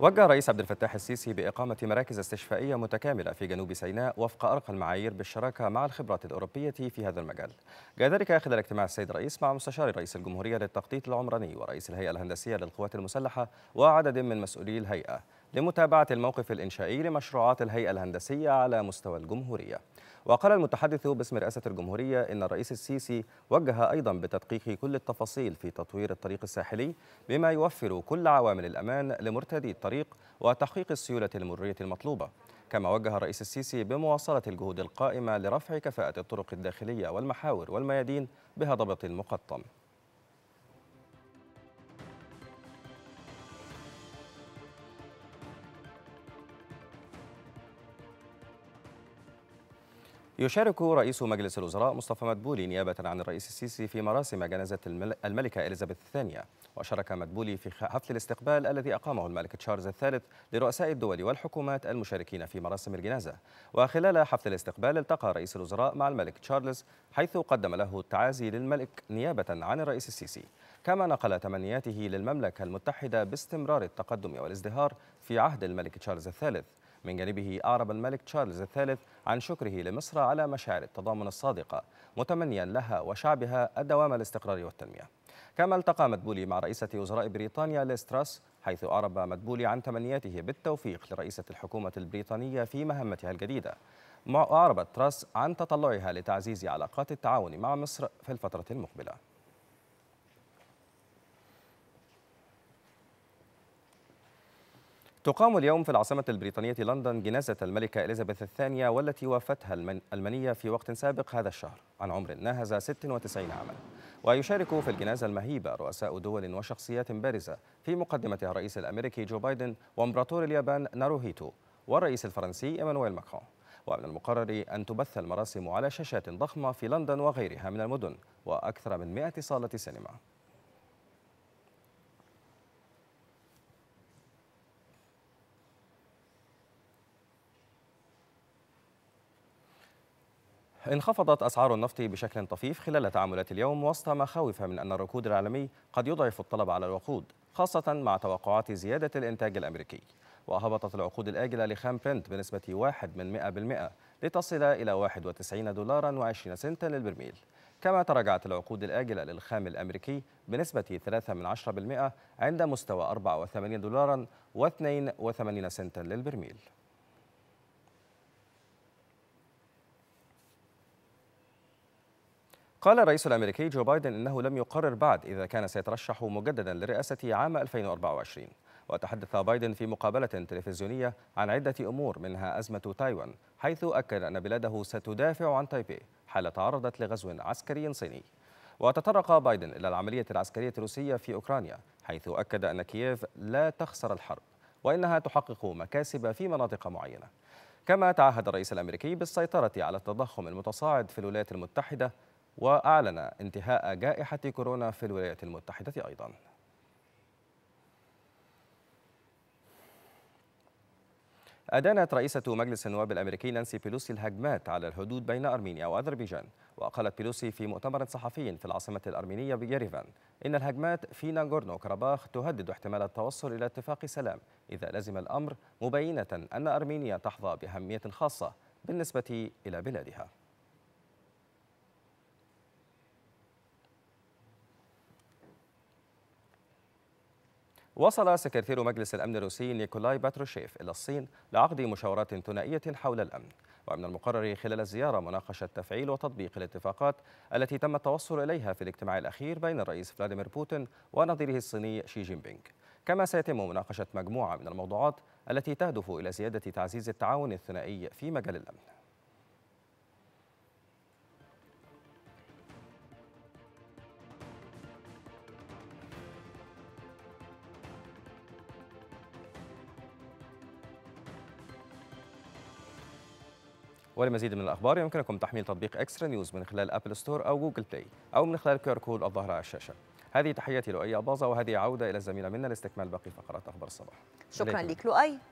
وجه الرئيس عبد الفتاح السيسي بإقامة مراكز استشفائية متكاملة في جنوب سيناء وفق أرقى المعايير بالشراكة مع الخبرات الأوروبية في هذا المجال. جاء ذلك أخذ الاجتماع السيد الرئيس مع مستشار رئيس الجمهورية للتخطيط العمراني ورئيس الهيئة الهندسية للقوات المسلحة وعدد من مسؤولي الهيئة. لمتابعة الموقف الإنشائي لمشروعات الهيئة الهندسية على مستوى الجمهورية وقال المتحدث باسم رئاسة الجمهورية إن الرئيس السيسي وجه أيضا بتدقيق كل التفاصيل في تطوير الطريق الساحلي بما يوفر كل عوامل الأمان لمرتدي الطريق وتحقيق السيولة المرورية المطلوبة كما وجه الرئيس السيسي بمواصلة الجهود القائمة لرفع كفاءة الطرق الداخلية والمحاور والميادين بهضبة المقطم يشارك رئيس مجلس الوزراء مصطفى مدبولي نيابة عن الرئيس السيسي في مراسم جنازة الملكة إليزابيث الثانية وشارك مدبولي في حفل الاستقبال الذي أقامه الملك تشارلز الثالث لرؤساء الدول والحكومات المشاركين في مراسم الجنازة وخلال حفل الاستقبال التقى رئيس الوزراء مع الملك تشارلز حيث قدم له التعازي للملك نيابة عن الرئيس السيسي كما نقل تمنياته للمملكة المتحدة باستمرار التقدم والازدهار في عهد الملك تشارلز الثالث من جانبه أعرب الملك تشارلز الثالث عن شكره لمصر على مشاعر التضامن الصادقة متمنيا لها وشعبها الدوام الاستقرار والتنمية كما التقى مدبولي مع رئيسة وزراء بريطانيا ليستراس حيث أعرب مدبولي عن تمنياته بالتوفيق لرئيسة الحكومة البريطانية في مهمتها الجديدة أعربت تراس عن تطلعها لتعزيز علاقات التعاون مع مصر في الفترة المقبلة تقام اليوم في العاصمة البريطانية لندن جنازة الملكة إليزابيث الثانية والتي وافتها الألمانية في وقت سابق هذا الشهر عن عمر ناهز 96 عاما ويشارك في الجنازة المهيبة رؤساء دول وشخصيات بارزة في مقدمتها الرئيس الأمريكي جو بايدن وامبراطور اليابان ناروهيتو والرئيس الفرنسي إيمانويل ماكرون ومن المقرر أن تبث المراسم على شاشات ضخمة في لندن وغيرها من المدن وأكثر من 100 صالة سينما انخفضت أسعار النفط بشكل طفيف خلال تعاملات اليوم وسط مخاوف من أن الركود العالمي قد يضعف الطلب على الوقود خاصة مع توقعات زيادة الإنتاج الأمريكي وهبطت العقود الآجلة لخام برنت بنسبة 1 من 100% لتصل إلى 91 دولارا و20 سنتا للبرميل كما تراجعت العقود الآجلة للخام الأمريكي بنسبة 3 من 10% عند مستوى 84 دولارا و82 سنتا للبرميل قال الرئيس الأمريكي جو بايدن إنه لم يقرر بعد إذا كان سيترشح مجددا لرئاسة عام 2024 وتحدث بايدن في مقابلة تلفزيونية عن عدة أمور منها أزمة تايوان حيث أكد أن بلاده ستدافع عن تايبي حال تعرضت لغزو عسكري صيني وتطرق بايدن إلى العملية العسكرية الروسية في أوكرانيا حيث أكد أن كييف لا تخسر الحرب وإنها تحقق مكاسب في مناطق معينة كما تعهد الرئيس الأمريكي بالسيطرة على التضخم المتصاعد في الولايات المتحدة وأعلن انتهاء جائحة كورونا في الولايات المتحدة أيضا أدانت رئيسة مجلس النواب الأمريكي نانسي بيلوسي الهجمات على الحدود بين أرمينيا وأذربيجان وقالت بيلوسي في مؤتمر صحفي في العاصمة الأرمينية بيريفان إن الهجمات في ناغورنو كرباخ تهدد احتمال التوصل إلى اتفاق سلام إذا لزم الأمر مبينة أن أرمينيا تحظى بأهمية خاصة بالنسبة إلى بلادها وصل سكرتير مجلس الأمن الروسي نيكولاي باتروشيف إلى الصين لعقد مشاورات ثنائية حول الأمن ومن المقرر خلال الزيارة مناقشة تفعيل وتطبيق الاتفاقات التي تم التوصل إليها في الاجتماع الأخير بين الرئيس فلاديمير بوتين ونظيره الصيني شي جين بينغ كما سيتم مناقشة مجموعة من الموضوعات التي تهدف إلى زيادة تعزيز التعاون الثنائي في مجال الأمن ولمزيد من الأخبار يمكنكم تحميل تطبيق إكسترا نيوز من خلال أبل ستور أو جوجل بلاي أو من خلال كيو كود الظاهر على الشاشة هذه تحياتي لؤي أباظة وهذه عودة إلى الزميلة منا لاستكمال باقي فقرات أخبار الصباح شكرا لك لؤي